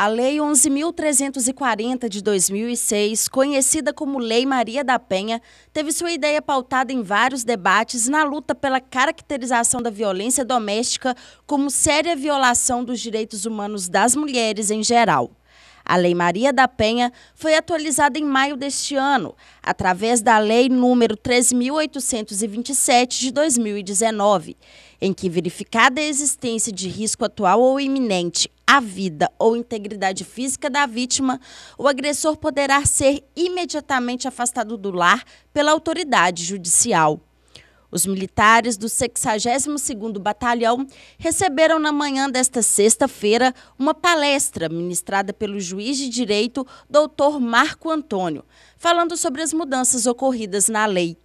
A Lei 11.340 de 2006, conhecida como Lei Maria da Penha, teve sua ideia pautada em vários debates na luta pela caracterização da violência doméstica como séria violação dos direitos humanos das mulheres em geral. A Lei Maria da Penha foi atualizada em maio deste ano, através da Lei número 3827 de 2019, em que verificada a existência de risco atual ou iminente à vida ou integridade física da vítima, o agressor poderá ser imediatamente afastado do lar pela autoridade judicial. Os militares do 62º Batalhão receberam na manhã desta sexta-feira uma palestra ministrada pelo juiz de direito Dr. Marco Antônio, falando sobre as mudanças ocorridas na lei.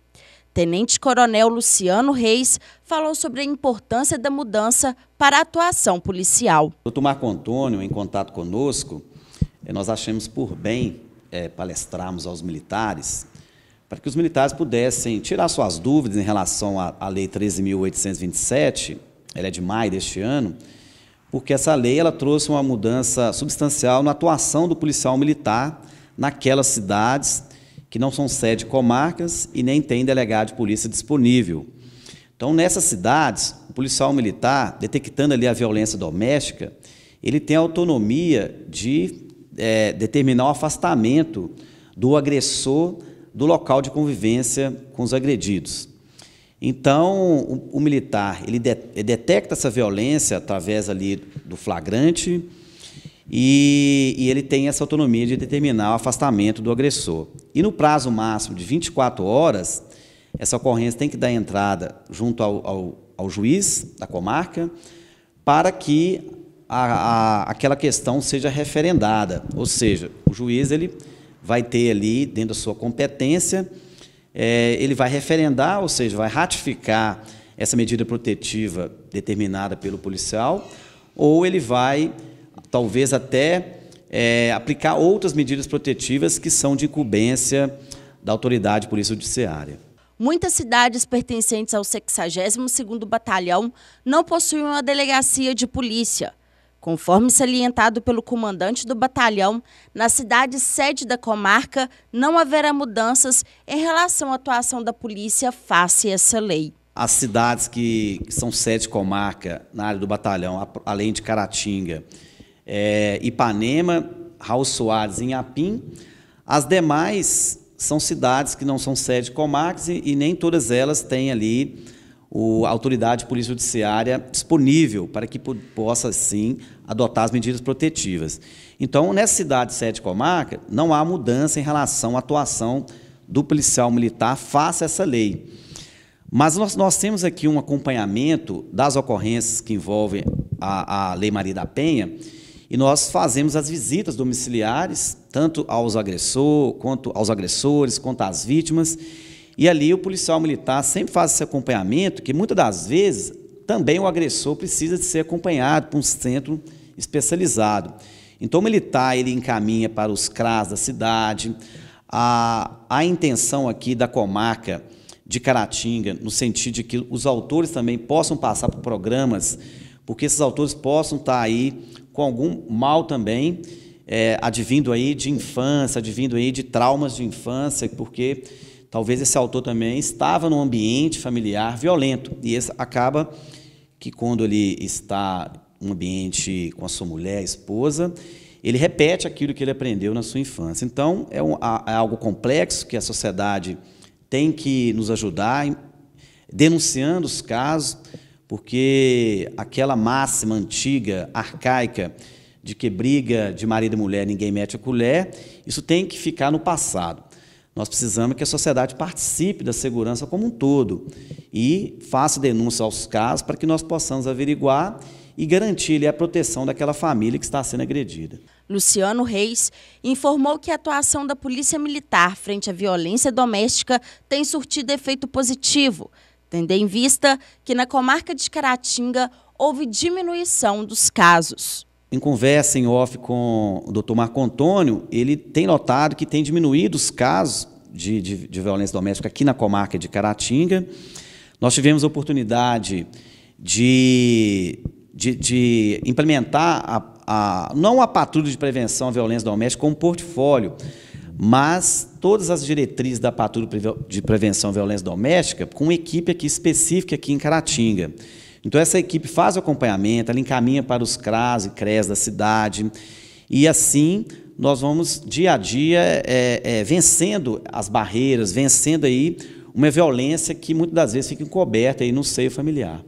Tenente Coronel Luciano Reis falou sobre a importância da mudança para a atuação policial. Dr. Marco Antônio, em contato conosco, eh, nós achamos por bem é, palestrarmos aos militares para que os militares pudessem tirar suas dúvidas em relação à, à Lei 13.827, ela é de maio deste ano, porque essa lei ela trouxe uma mudança substancial na atuação do policial militar naquelas cidades que não são sede comarcas e nem tem delegado de polícia disponível. Então, nessas cidades, o policial militar, detectando ali a violência doméstica, ele tem autonomia de é, determinar o afastamento do agressor do local de convivência com os agredidos. Então, o, o militar ele, de, ele, detecta essa violência através ali do flagrante e, e ele tem essa autonomia de determinar o afastamento do agressor. E no prazo máximo de 24 horas, essa ocorrência tem que dar entrada junto ao, ao, ao juiz da comarca para que a, a, aquela questão seja referendada, ou seja, o juiz ele vai ter ali, dentro da sua competência, é, ele vai referendar, ou seja, vai ratificar essa medida protetiva determinada pelo policial, ou ele vai, talvez até, é, aplicar outras medidas protetivas que são de incumbência da autoridade polícia judiciária. Muitas cidades pertencentes ao 62º Batalhão não possuem uma delegacia de polícia. Conforme salientado pelo comandante do batalhão, na cidade sede da comarca não haverá mudanças em relação à atuação da polícia face a essa lei. As cidades que são sede comarca na área do batalhão, além de Caratinga, é, Ipanema, Raul Soares e Inhapim, as demais são cidades que não são sede comarca e nem todas elas têm ali o, a autoridade polícia judiciária disponível para que possa, sim, adotar as medidas protetivas. Então, nessa cidade sede comarca, não há mudança em relação à atuação do policial militar face a essa lei. Mas nós, nós temos aqui um acompanhamento das ocorrências que envolvem a, a Lei Maria da Penha, e nós fazemos as visitas domiciliares, tanto aos agressor, quanto aos agressores, quanto às vítimas, e ali o policial militar sempre faz esse acompanhamento, que muitas das vezes também o agressor precisa de ser acompanhado por um centro especializado. Então o militar ele encaminha para os CRAS da cidade. A, a intenção aqui da comarca de Caratinga, no sentido de que os autores também possam passar por programas, porque esses autores possam estar aí com algum mal também, é, advindo aí de infância, advindo aí de traumas de infância, porque Talvez esse autor também estava num ambiente familiar violento e esse acaba que quando ele está num ambiente com a sua mulher, a esposa, ele repete aquilo que ele aprendeu na sua infância. Então, é, um, é algo complexo que a sociedade tem que nos ajudar denunciando os casos, porque aquela máxima antiga, arcaica, de que briga de marido e mulher ninguém mete a colher, isso tem que ficar no passado. Nós precisamos que a sociedade participe da segurança como um todo e faça denúncia aos casos para que nós possamos averiguar e garantir a proteção daquela família que está sendo agredida. Luciano Reis informou que a atuação da Polícia Militar frente à violência doméstica tem surtido efeito positivo, tendo em vista que na comarca de Caratinga houve diminuição dos casos em conversa em off com o doutor Marco Antônio, ele tem notado que tem diminuído os casos de, de, de violência doméstica aqui na comarca de Caratinga. Nós tivemos a oportunidade de, de, de implementar, a, a, não a patrulha de prevenção à violência doméstica como um portfólio, mas todas as diretrizes da patrulha de prevenção à violência doméstica com equipe aqui específica aqui em Caratinga. Então, essa equipe faz o acompanhamento, ela encaminha para os CRAS e CRES da cidade, e assim nós vamos dia a dia é, é, vencendo as barreiras, vencendo aí uma violência que muitas das vezes fica encoberta aí no seio familiar.